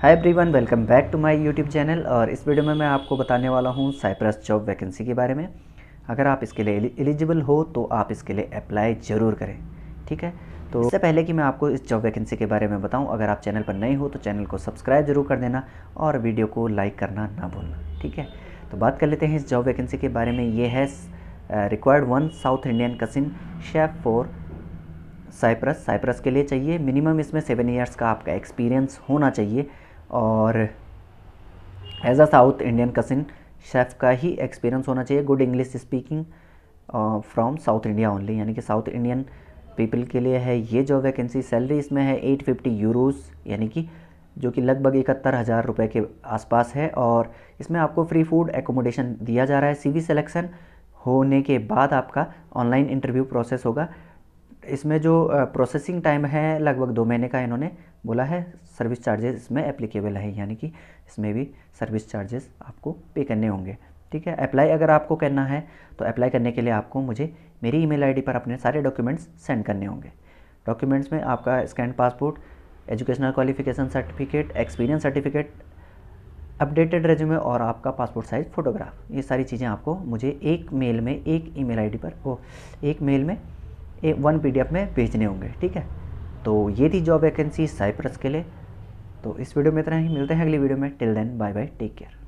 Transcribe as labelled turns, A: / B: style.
A: hi everyone welcome back to my YouTube channel और इस video में मैं आपको बताने वाला हूँ साइप्रस जॉब वैकेंसी के बारे में अगर आप इसके लिए एलिजिबल हो तो आप इसके लिए अप्लाई ज़रूर करें ठीक है तो इससे पहले कि मैं आपको इस जॉब वैकेंसी के बारे में बताऊं अगर आप चैनल पर नए हो तो चैनल को सब्सक्राइब जरूर कर देना और वीडियो को लाइक करना ना भूलना ठीक है तो बात कर लेते हैं इस जॉब वैकेंसी के बारे में ये है required one South Indian cuisine chef for Cyprus Cyprus के लिए चाहिए मिनिमम इसमें सेवन ईयर्स का आपका एक्सपीरियंस होना चाहिए और as a South Indian cuisine chef का ही एक्सपीरियंस होना चाहिए good English speaking from South India only यानी कि साउथ इंडियन पीपल के लिए है ये जो वैकेंसी सैलरी इसमें है 850 फिफ्टी यूरोज़ यानी कि जो कि लगभग इकहत्तर हज़ार रुपये के आसपास है और इसमें आपको फ्री फूड एकोमोडेशन दिया जा रहा है सीवी सिलेक्शन होने के बाद आपका ऑनलाइन इंटरव्यू प्रोसेस होगा इसमें जो प्रोसेसिंग टाइम है लगभग दो महीने का इन्होंने बोला है सर्विस चार्जेस इसमें एप्लीकेबल है यानी कि इसमें भी सर्विस चार्जेस आपको पे करने होंगे ठीक है अप्लाई अगर आपको करना है तो अप्लाई करने के लिए आपको मुझे मेरी ईमेल आईडी पर अपने सारे डॉक्यूमेंट्स सेंड करने होंगे डॉक्यूमेंट्स में आपका scan passport educational qualification certificate experience certificate updated resume और आपका पासपोर्ट साइज़ फ़ोटोग्राफ ये सारी चीज़ें आपको मुझे एक मेल में एक ईमेल आईडी पर वो एक मेल में वन पी में भेजने होंगे ठीक है तो ये थी जॉब वैकेंसी साइप्रस के लिए तो इस वीडियो में इतना ही मिलते हैं अगली वीडियो में till then bye bye take care